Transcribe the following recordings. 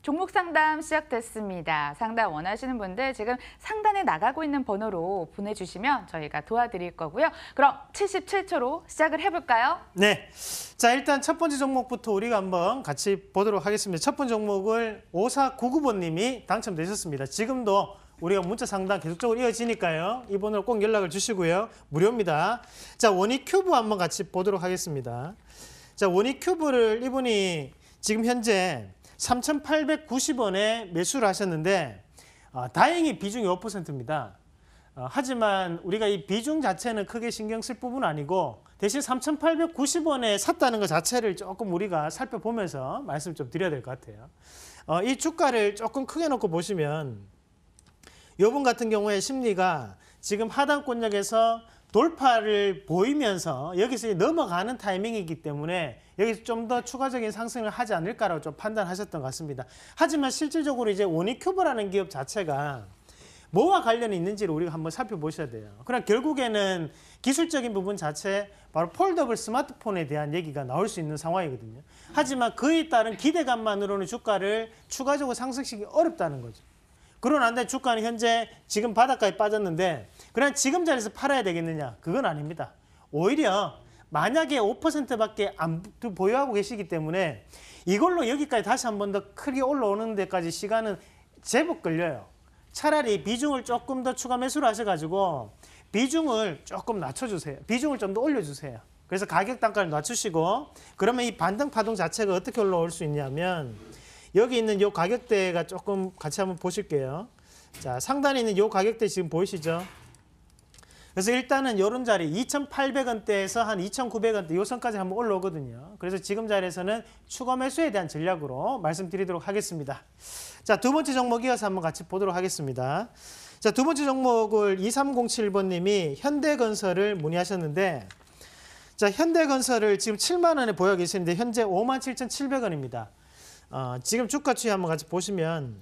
종목 상담 시작됐습니다. 상담 원하시는 분들 지금 상단에 나가고 있는 번호로 보내주시면 저희가 도와드릴 거고요. 그럼 77초로 시작을 해볼까요? 네. 자, 일단 첫 번째 종목부터 우리가 한번 같이 보도록 하겠습니다. 첫 번째 종목을 5499번님이 당첨되셨습니다. 지금도 우리가 문자 상담 계속적으로 이어지니까요. 이 번호로 꼭 연락을 주시고요. 무료입니다. 자, 원익 큐브 한번 같이 보도록 하겠습니다. 자, 원익 큐브를 이분이 지금 현재 3,890원에 매수를 하셨는데 어, 다행히 비중이 5%입니다. 어, 하지만 우리가 이 비중 자체는 크게 신경 쓸 부분은 아니고 대신 3,890원에 샀다는 것 자체를 조금 우리가 살펴보면서 말씀 좀 드려야 될 것 같아요. 어, 이 주가를 조금 크게 놓고 보시면 이분 같은 경우에 심리가 지금 하단권역에서 돌파를 보이면서 여기서 넘어가는 타이밍이기 때문에 여기서 좀 더 추가적인 상승을 하지 않을까라고 좀 판단하셨던 것 같습니다. 하지만 실질적으로 이제 오니큐브라는 기업 자체가 뭐와 관련이 있는지를 우리가 한번 살펴보셔야 돼요. 그럼 결국에는 기술적인 부분 자체 바로 폴더블 스마트폰에 대한 얘기가 나올 수 있는 상황이거든요. 하지만 그에 따른 기대감만으로는 주가를 추가적으로 상승시키기 어렵다는 거죠. 그러나데 주가는 현재 지금 바닥까지 빠졌는데 그냥 지금 자리에서 팔아야 되겠느냐? 그건 아닙니다. 오히려 만약에 5%밖에 안 보유하고 계시기 때문에 이걸로 여기까지 다시 한 번 더 크게 올라오는 데까지 시간은 제법 걸려요. 차라리 비중을 조금 더 추가 매수를 하셔가지고 비중을 조금 낮춰주세요. 비중을 좀 더 올려주세요. 그래서 가격 단가를 낮추시고 그러면 이 반등 파동 자체가 어떻게 올라올 수 있냐면 여기 있는 요 가격대가 조금 같이 한번 보실게요. 자, 상단에 있는 요 가격대 지금 보이시죠? 그래서 일단은 요런 자리 2,800원대에서 한 2,900원대 요 선까지 한번 올라오거든요. 그래서 지금 자리에서는 추가 매수에 대한 전략으로 말씀드리도록 하겠습니다. 자, 두 번째 종목 이어서 한번 같이 보도록 하겠습니다. 자, 두 번째 종목을 2307번 님이 현대건설을 문의하셨는데 자, 현대건설을 지금 7만 원에 보여 계시는데 현재 57,700원입니다. 어, 지금 주가 추이 한번 같이 보시면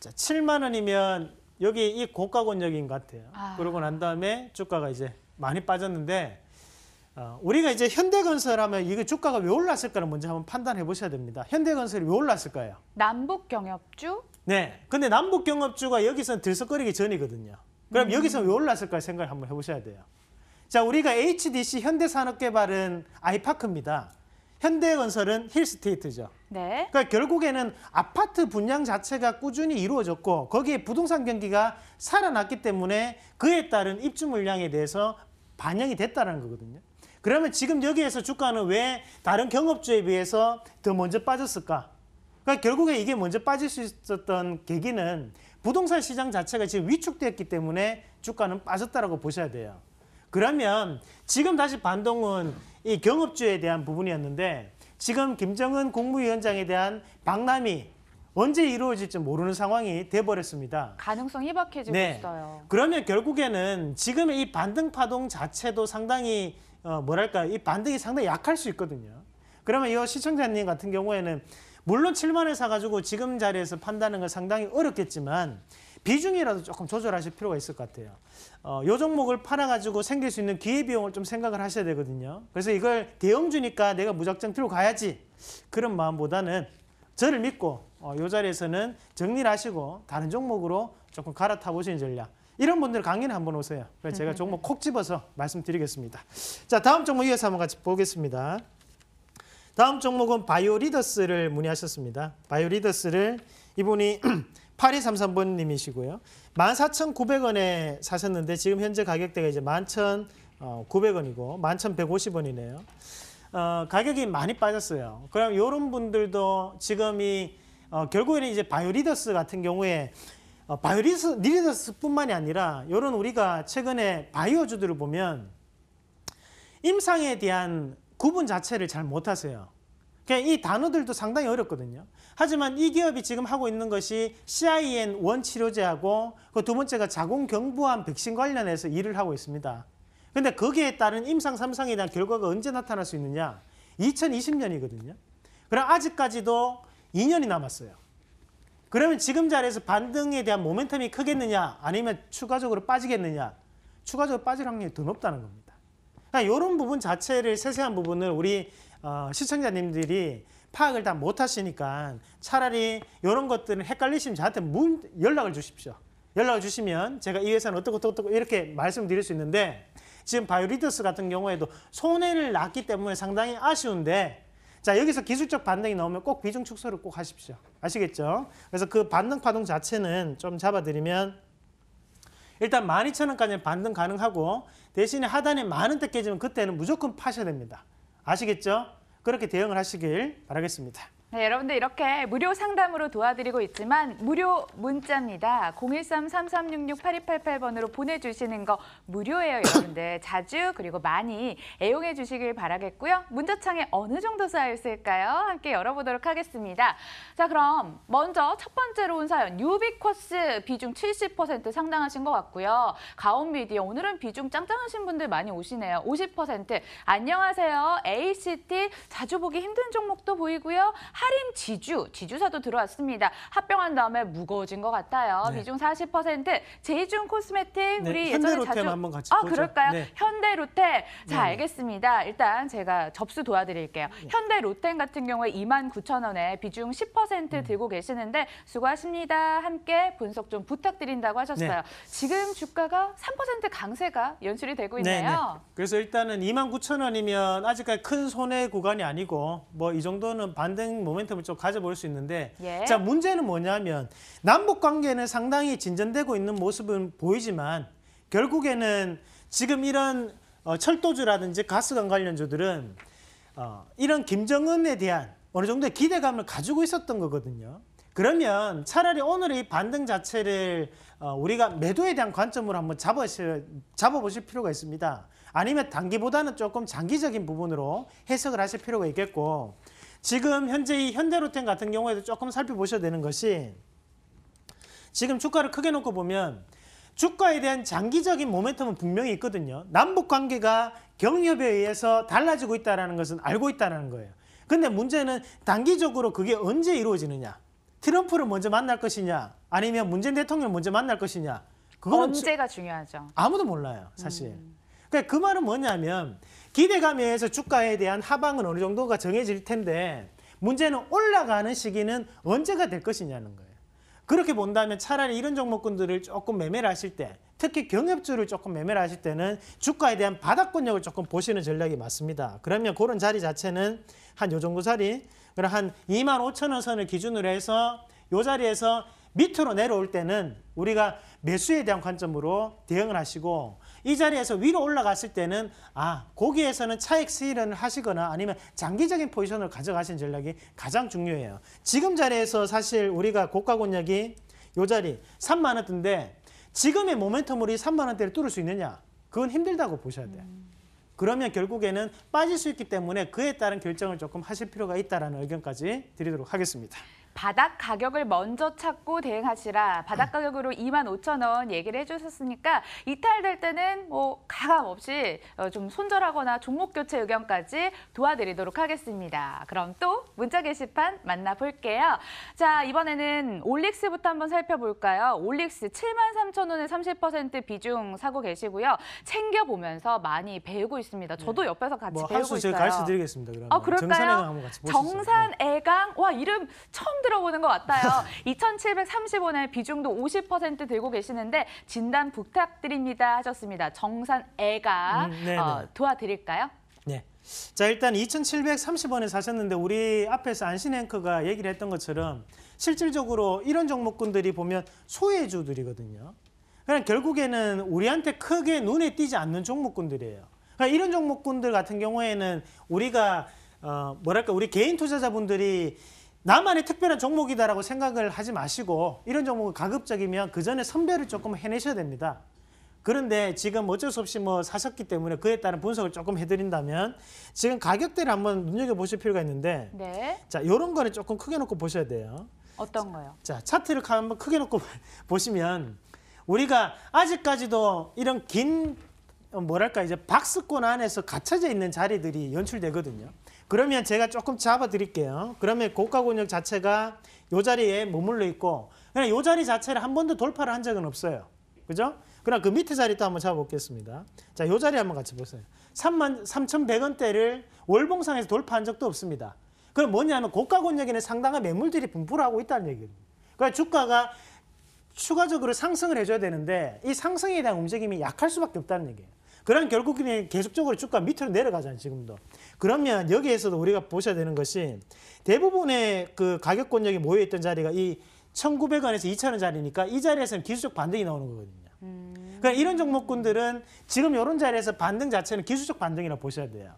자, 7만 원이면 여기 이 고가 권역인 것 같아요. 아. 그러고 난 다음에 주가가 이제 많이 빠졌는데 어, 우리가 이제 현대건설하면 이거 주가가 왜 올랐을까를 먼저 한번 판단해 보셔야 됩니다. 현대건설이 왜 올랐을까요? 남북 경협주? 네. 근데 남북 경협주가 여기서 들썩거리기 전이거든요. 그럼 음. 여기서 왜 올랐을까 생각을 한번 해보셔야 돼요. 자, 우리가 HDC 현대산업개발은 아이파크입니다. 현대건설은 힐스테이트죠. 네. 그러니까 결국에는 아파트 분양 자체가 꾸준히 이루어졌고 거기에 부동산 경기가 살아났기 때문에 그에 따른 입주 물량에 대해서 반영이 됐다는 거거든요. 그러면 지금 여기에서 주가는 왜 다른 경업주에 비해서 더 먼저 빠졌을까? 그러니까 결국에 이게 먼저 빠질 수 있었던 계기는 부동산 시장 자체가 지금 위축됐기 때문에 주가는 빠졌다라고 보셔야 돼요. 그러면 지금 다시 반동은 이 경업주에 대한 부분이었는데 지금 김정은 국무위원장에 대한 박람이 언제 이루어질지 모르는 상황이 돼버렸습니다. 가능성 이 희박해지고 네. 있어요. 그러면 결국에는 지금의 이 반등 파동 자체도 상당히 어, 뭐랄까 이 반등이 상당히 약할 수 있거든요. 그러면 이 시청자님 같은 경우에는 물론 7만을 사가지고 지금 자리에서 판다는 건 상당히 어렵겠지만 비중이라도 조금 조절하실 필요가 있을 것 같아요. 어, 요 종목을 팔아가지고 생길 수 있는 기회비용을 좀 생각을 하셔야 되거든요. 그래서 이걸 대형주니까 내가 무작정 필요 가야지 그런 마음보다는 저를 믿고 어, 자리에서는 정리를 하시고 다른 종목으로 조금 갈아타 보시는 전략. 이런 분들 강의를 한번 오세요. 그래서 제가 종목 콕 집어서 말씀드리겠습니다. 자, 다음 종목 이어서 한번 같이 보겠습니다. 다음 종목은 바이오리더스를 문의하셨습니다. 바이오리더스를 이분이 8233번님이시고요. 14,900원에 사셨는데 지금 현재 가격대가 이제 11,900원이고 11,150원이네요. 어, 가격이 많이 빠졌어요. 그럼 이런 분들도 지금이 어, 결국에는 이제 바이오리더스 같은 경우에 어, 바이오리더스 뿐만이 아니라 이런 우리가 최근에 바이오주들을 보면 임상에 대한 구분 자체를 잘 못하세요. 이 단어들도 상당히 어렵거든요. 하지만 이 기업이 지금 하고 있는 것이 CIN1 치료제하고 그 두 번째가 자궁경부암 백신 관련해서 일을 하고 있습니다. 근데 거기에 따른 임상 3상에 대한 결과가 언제 나타날 수 있느냐? 2020년이거든요. 그럼 아직까지도 2년이 남았어요. 그러면 지금 자리에서 반등에 대한 모멘텀이 크겠느냐? 아니면 추가적으로 빠지겠느냐? 추가적으로 빠질 확률이 더 높다는 겁니다. 그러니까 이런 부분 자체를 세세한 부분을 우리 어, 시청자님들이 파악을 다 못하시니까 차라리 이런 것들은 헷갈리시면 저한테 문, 연락을 주십시오. 연락을 주시면 제가 이 회사는 어떻고 어떻고 이렇게 말씀드릴 수 있는데 지금 바이오리더스 같은 경우에도 손해를 났기 때문에 상당히 아쉬운데 자 여기서 기술적 반등이 나오면 꼭 비중 축소를 꼭 하십시오. 아시겠죠? 그래서 그 반등 파동 자체는 좀 잡아드리면 일단 1 2 0 0 0원까지 반등 가능하고 대신에 하단에 많은 때 깨지면 그때는 무조건 파셔야 됩니다. 아시겠죠? 그렇게 대응을 하시길 바라겠습니다. 네, 여러분들 이렇게 무료 상담으로 도와드리고 있지만 무료 문자입니다. 013-3366-8288번으로 보내주시는 거 무료예요, 여러분들. 자주 그리고 많이 애용해 주시길 바라겠고요. 문자창에 어느 정도 쌓여있을까요? 함께 열어보도록 하겠습니다. 자, 그럼 먼저 첫 번째로 온 사연, 유비쿼스 비중 70% 상당하신 것 같고요. 가온미디어, 오늘은 비중 짱짱하신 분들 많이 오시네요. 50%. 안녕하세요. ACT, 자주 보기 힘든 종목도 보이고요. 하림 지주, 지주사도 들어왔습니다. 합병한 다음에 무거워진 것 같아요. 네. 비중 40%. 제이준 코스메틱 네, 우리 예전에 자주 한번 같이 아, 보죠. 그럴까요? 네. 현대 롯데. 자, 알겠습니다. 일단 제가 접수 도와드릴게요. 네. 현대 롯데 같은 경우에 2만 9천 원에 비중 10% 음. 들고 계시는데 수고하십니다. 함께 분석 좀 부탁드린다고 하셨어요. 네. 지금 주가가 3% 강세가 연출이 되고 네, 있네요. 그래서 일단은 2만 9천 원이면 아직까지 큰 손해 구간이 아니고 뭐 이 정도는 반등 뭐 모멘텀을 좀 가져볼 수 있는데 예. 자 문제는 뭐냐면 남북 관계는 상당히 진전되고 있는 모습은 보이지만 결국에는 지금 이런 어, 철도주라든지 가스관 관련주들은 어, 이런 김정은에 대한 어느 정도의 기대감을 가지고 있었던 거거든요. 그러면 차라리 오늘 의 반등 자체를 어, 우리가 매도에 대한 관점으로 한번 잡으실, 잡아보실 필요가 있습니다. 아니면 단기보다는 조금 장기적인 부분으로 해석을 하실 필요가 있겠고 지금 현재 이 현대로템 같은 경우에도 조금 살펴보셔야 되는 것이 지금 주가를 크게 놓고 보면 주가에 대한 장기적인 모멘텀은 분명히 있거든요. 남북 관계가 경협에 의해서 달라지고 있다는 것은 알고 있다는 거예요. 근데 문제는 단기적으로 그게 언제 이루어지느냐. 트럼프를 먼저 만날 것이냐 아니면 문재인 대통령을 먼저 만날 것이냐. 그건 언제가 주... 중요하죠. 아무도 몰라요. 사실. 음. 그러니까 그 말은 뭐냐면 기대감에 서 주가에 대한 하방은 어느 정도가 정해질 텐데 문제는 올라가는 시기는 언제가 될 것이냐는 거예요. 그렇게 본다면 차라리 이런 종목군들을 조금 매매를 하실 때 특히 경협주를 조금 매매를 하실 때는 주가에 대한 바닥권력을 조금 보시는 전략이 맞습니다. 그러면 그런 자리 자체는 한요 정도 자리 그럼 한 2만 5천 원 선을 기준으로 해서 요 자리에서 밑으로 내려올 때는 우리가 매수에 대한 관점으로 대응을 하시고 이 자리에서 위로 올라갔을 때는 아 거기에서는 차익 실현을 하시거나 아니면 장기적인 포지션을 가져가신 전략이 가장 중요해요. 지금 자리에서 사실 우리가 고가 권역이 요 자리 3만 원대인데 지금의 모멘텀으로 3만 원대를 뚫을 수 있느냐? 그건 힘들다고 보셔야 돼 음. 그러면 결국에는 빠질 수 있기 때문에 그에 따른 결정을 조금 하실 필요가 있다는 의견까지 드리도록 하겠습니다. 바닥 가격을 먼저 찾고 대응하시라. 바닥 가격으로 2만 5천 원 얘기를 해주셨으니까 이탈될 때는 뭐 가감 없이 어, 좀 손절하거나 종목 교체 의견까지 도와드리도록 하겠습니다. 그럼 또 문자 게시판 만나볼게요. 자 이번에는 올릭스부터 한번 살펴볼까요? 올릭스 7만 3천 원에 30% 비중 사고 계시고요. 챙겨보면서 많이 배우고 있습니다. 저도 네. 옆에서 같이 뭐, 배우고 있어요. 제가 가르쳐드리겠습니다. 그러면. 아, 그럴까요? 정산애강 한번 같이 보시죠. 정산애강 네. 와 이름 처음 들어보는 것 같아요. 2 7 3 5원에 비중도 50% 들고 계시는데 진단 부탁드립니다 하셨습니다. 정산 애가 음, 어, 도와드릴까요? 네. 자 일단 2,730원에 사셨는데 우리 앞에서 안신 앵커가 얘기를 했던 것처럼 실질적으로 이런 종목군들이 보면 소외주들이거든요. 그러 그러니까 결국에는 우리한테 크게 눈에 띄지 않는 종목군들이에요. 그러니까 이런 종목군들 같은 경우에는 우리가 어 뭐랄까 우리 개인 투자자분들이 나만의 특별한 종목이다라고 생각을 하지 마시고 이런 종목은 가급적이면 그 전에 선별을 조금 해내셔야 됩니다. 그런데 지금 어쩔 수 없이 뭐 사셨기 때문에 그에 따른 분석을 조금 해드린다면 지금 가격대를 한번 눈여겨보실 필요가 있는데 네. 자 이런 거는 조금 크게 놓고 보셔야 돼요. 어떤 거요? 자 차트를 한번 크게 놓고 보시면 우리가 아직까지도 이런 긴 뭐랄까 이제 박스권 안에서 갇혀져 있는 자리들이 연출되거든요. 그러면 제가 조금 잡아 드릴게요. 그러면 고가 권역 자체가 요 자리에 머물러 있고 그냥 요 자리 자체를 한 번도 돌파를 한 적은 없어요. 그죠? 그럼 그 밑에 자리 또 한번 잡아보겠습니다. 자, 요 자리 한번 같이 보세요. 3만 3,100원대를 월봉상에서 돌파한 적도 없습니다. 그럼 뭐냐면 고가 권역에는 상당한 매물들이 분포를 하고 있다는 얘기입니다. 그러니까 주가가 추가적으로 상승을 해줘야 되는데 이 상승에 대한 움직임이 약할 수밖에 없다는 얘기예요. 그럼 결국 그냥 계속적으로 주가 밑으로 내려가잖아요, 지금도. 그러면 여기에서도 우리가 보셔야 되는 것이 대부분의 그 가격 권역이 모여있던 자리가 이 1,900원에서 2,000원 자리니까 이 자리에서는 기술적 반등이 나오는 거거든요. 음. 그러니까 이런 종목군들은 지금 이런 자리에서 반등 자체는 기술적 반등이라 고 보셔야 돼요.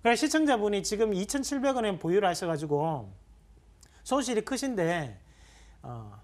그러니까 시청자분이 지금 2,700원에 보유를 하셔가지고 손실이 크신데 어,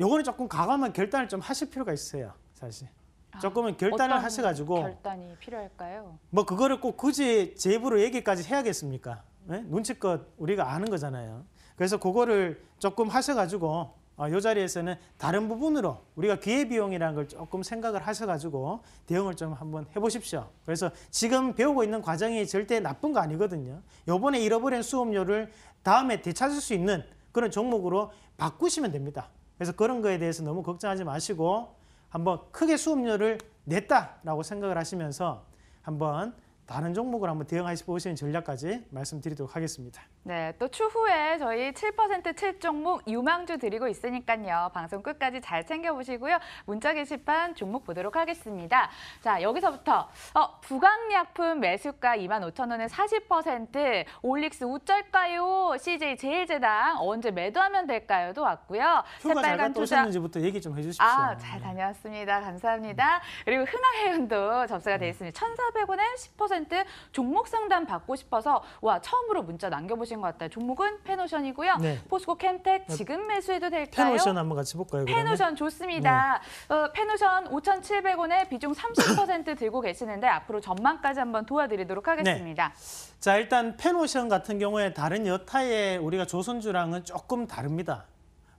요거는 조금 과감한 결단을 좀 하실 필요가 있어요, 사실. 아, 조금은 결단을 어 하셔가지고 결단이 필요할까요? 뭐 그거를 꼭 굳이 제 입으로 얘기까지 해야겠습니까? 네? 눈치껏 우리가 아는 거잖아요. 그래서 그거를 조금 하셔가지고 어, 아, 이 자리에서는 다른 부분으로 우리가 기회비용이라는 걸 조금 생각을 하셔가지고 대응을 좀 한번 해보십시오. 그래서 지금 배우고 있는 과정이 절대 나쁜 거 아니거든요. 요번에 잃어버린 수업료를 다음에 되찾을 수 있는 그런 종목으로 바꾸시면 됩니다. 그래서 그런 거에 대해서 너무 걱정하지 마시고 한번 크게 수업료를 냈다라고 생각을 하시면서 한번 다른 종목을 한번 대응할 하보시는 전략까지 말씀드리도록 하겠습니다. 네, 또 추후에 저희 7% 7종목 유망주 드리고 있으니까요. 방송 끝까지 잘 챙겨보시고요. 문자 게시판 종목 보도록 하겠습니다. 자, 여기서부터 어, 부강약품 매수가 2만 5천 원에 40%, 올릭스 우쩔까요? CJ 제일제당 언제 매도하면 될까요?도 왔고요. 휴가 잘 갔다 는지부터 얘기 좀 해주십시오. 아, 잘 다녀왔습니다. 감사합니다. 그리고 흔화해운도 접수가 돼 있습니다. 1,400원에 10% 10% 종목 상담 받고 싶어서 와 처음으로 문자 남겨보신 것 같아요. 종목은 페노션이고요. 네. 포스코 캠텍 아, 지금 매수해도 될까요? 페노션 한번 같이 볼까요? 페노션 좋습니다. 네. 어, 페노션 5,700원에 비중 30% 들고 계시는데 앞으로 전망까지 한번 도와드리도록 하겠습니다. 네. 자 일단 페노션 같은 경우에 다른 여타의 우리가 조선주랑은 조금 다릅니다.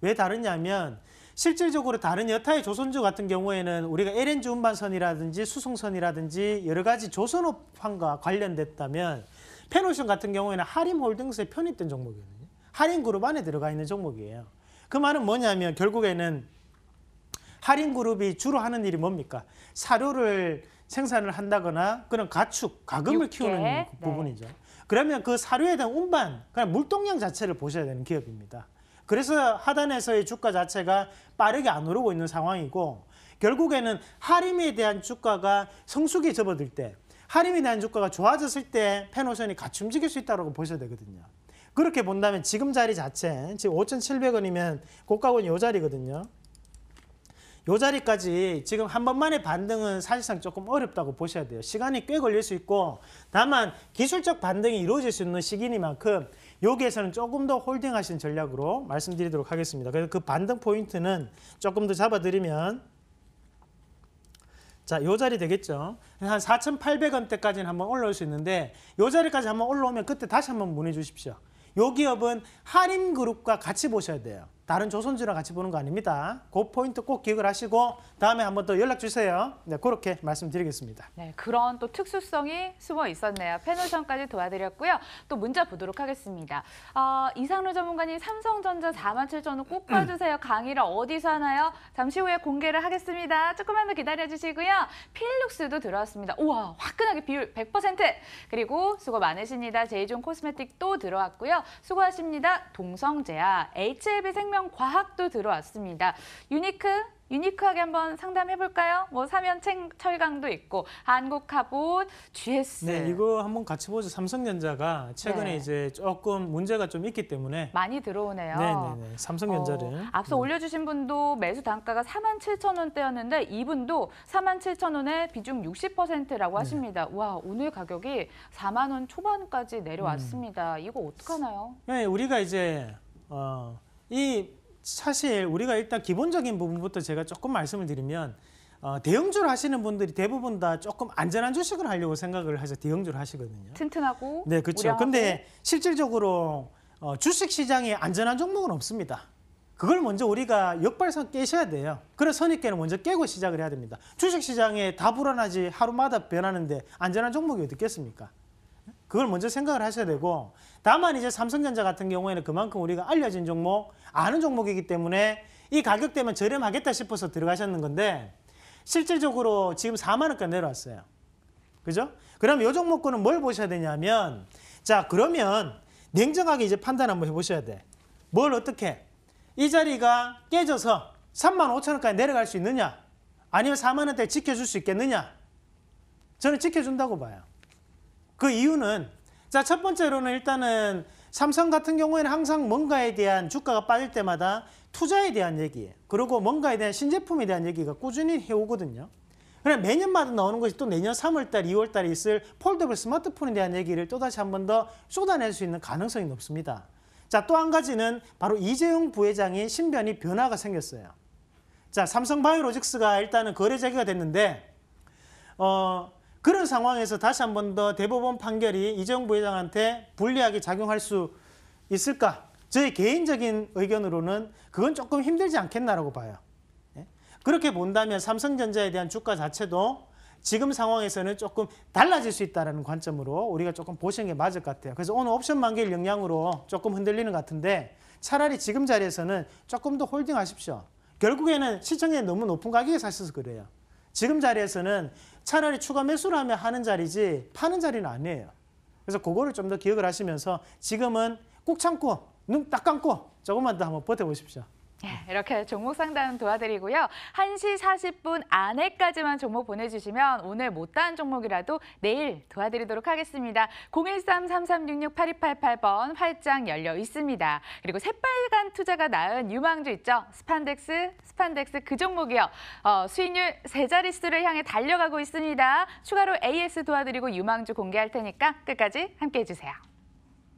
왜 다르냐면 실질적으로 다른 여타의 조선주 같은 경우에는 우리가 LNG 운반선이라든지 수송선이라든지 여러 가지 조선업황과 관련됐다면 페노션 같은 경우에는 하림홀딩스에 편입된 종목이거든요. 하림그룹 안에 들어가 있는 종목이에요. 그 말은 뭐냐면 결국에는 할인그룹이 주로 하는 일이 뭡니까? 사료를 생산을 한다거나 그런 가축, 가금을 육개, 키우는 네. 부분이죠. 그러면 그 사료에 대한 운반, 그냥 물동량 자체를 보셔야 되는 기업입니다. 그래서 하단에서의 주가 자체가 빠르게 안 오르고 있는 상황이고 결국에는 하림에 대한 주가가 성숙이 접어들 때 하림에 대한 주가가 좋아졌을 때 페노션이 같이 움직일 수 있다고 보셔야 되거든요. 그렇게 본다면 지금 자리 자체 지금 5,700원이면 고가권 이 자리거든요. 이 자리까지 지금 한 번만의 반등은 사실상 조금 어렵다고 보셔야 돼요. 시간이 꽤 걸릴 수 있고 다만 기술적 반등이 이루어질 수 있는 시기니만큼 여기에서는 조금 더 홀딩하신 전략으로 말씀드리도록 하겠습니다. 그래서 그 반등 포인트는 조금 더 잡아드리면 자, 요 자리 되겠죠. 한 4,800원대까지는 한번 올라올 수 있는데 요 자리까지 한번 올라오면 그때 다시 한번 문해 주십시오. 요 기업은 한림그룹과 같이 보셔야 돼요. 다른 조선주랑 같이 보는 거 아닙니다. 그 포인트 꼭 기억을 하시고 다음에 한번 더 연락 주세요. 네, 그렇게 말씀드리겠습니다. 네, 그런 또 특수성이 숨어 있었네요. 패널션까지 도와드렸고요. 또 문자 보도록 하겠습니다. 어, 이상로 전문가님 삼성전자 4만 7천 원꼭 봐주세요. 강의를 어디서 하나요? 잠시 후에 공개를 하겠습니다. 조금만 더 기다려주시고요. 필룩스도 들어왔습니다. 우와, 화끈하게 비율 100%! 그리고 수고 많으십니다. 제이존 코스메틱 또 들어왔고요. 수고하십니다. 동성제야, HLB 생 생명과학도 들어왔습니다. 유니크 유니크하게 한번 상담해 볼까요? 뭐 사면 철강도 있고 한국 카본 GS. 네, 이거 한번 같이 보죠. 삼성전자가 최근에 네. 이제 조금 문제가 좀 있기 때문에 많이 들어오네요. 네, 네, 삼성전자를. 어, 앞서 올려주신 분도 매수 단가가 4만 7천 원대였는데 이분도 4만 7천 원에 비중 60%라고 하십니다. 네. 와, 오늘 가격이 4만 원 초반까지 내려왔습니다. 음. 이거 어떡하나요? 네, 우리가 이제 어. 이 사실 우리가 일단 기본적인 부분부터 제가 조금 말씀을 드리면 어, 대형주를 하시는 분들이 대부분 다 조금 안전한 주식을 하려고 생각을 해서 대형주를 하시거든요. 튼튼하고 네, 그렇죠. 근데 실질적으로 어, 주식 시장에 안전한 종목은 없습니다. 그걸 먼저 우리가 역발상 깨셔야 돼요. 그런 선입견을 먼저 깨고 시작을 해야 됩니다. 주식 시장에 다 불안하지 하루마다 변하는데 안전한 종목이 어디 있겠습니까? 그걸 먼저 생각을 하셔야 되고 다만 이제 삼성전자 같은 경우에는 그만큼 우리가 알려진 종목, 아는 종목이기 때문에 이 가격대면 저렴하겠다 싶어서 들어가셨는 건데 실질적으로 지금 4만 원까지 내려왔어요. 그죠? 그럼 이 종목 거는 뭘 보셔야 되냐면 자 그러면 냉정하게 이제 판단 한번 해보셔야 돼. 뭘 어떻게 이 자리가 깨져서 3만 5천 원까지 내려갈 수 있느냐 아니면 4만 원대 지켜줄 수 있겠느냐 저는 지켜준다고 봐요. 그 이유는 자 첫 번째로는 일단은 삼성 같은 경우에는 항상 뭔가에 대한 주가가 빠질 때마다 투자에 대한 얘기 그리고 뭔가에 대한 신제품에 대한 얘기가 꾸준히 해오거든요. 그래 매년마다 나오는 것이 또 내년 3월달, 2월달에 있을 폴더블 스마트폰에 대한 얘기를 또다시 한 번 더 쏟아낼 수 있는 가능성이 높습니다. 자, 또 한 가지는 바로 이재용 부회장의 신변이 변화가 생겼어요. 자, 삼성바이오로직스가 일단은 거래 재기가 됐는데 어, 그런 상황에서 다시 한 번 더 대법원 판결이 이정 부회장한테 불리하게 작용할 수 있을까? 저의 개인적인 의견으로는 그건 조금 힘들지 않겠나라고 봐요. 예? 그렇게 본다면 삼성전자에 대한 주가 자체도 지금 상황에서는 조금 달라질 수 있다는 관점으로 우리가 조금 보시는 게 맞을 것 같아요. 그래서 오늘 옵션 만기일 영향으로 조금 흔들리는 것 같은데 차라리 지금 자리에서는 조금 더 홀딩하십시오. 결국에는 시청률 너무 높은 가격에 사셔서 그래요. 지금 자리에서는 차라리 추가 매수를 하면 하는 자리지 파는 자리는 아니에요. 그래서 그거를 좀 더 기억을 하시면서 지금은 꾹 참고 눈 딱 감고 조금만 더 한번 버텨보십시오. 예, 음. 이렇게 종목 상담 도와드리고요. 1시 40분 안에까지만 종목 보내주시면 오늘 못다한 종목이라도 내일 도와드리도록 하겠습니다. 013-3366-8288번 활짝 열려 있습니다. 그리고 새빨간 투자가 나은 유망주 있죠? 스판덱스, 스판덱스 그 종목이요. 어, 수익률 세 자릿수를 향해 달려가고 있습니다. 추가로 AS 도와드리고 유망주 공개할 테니까 끝까지 함께해 주세요.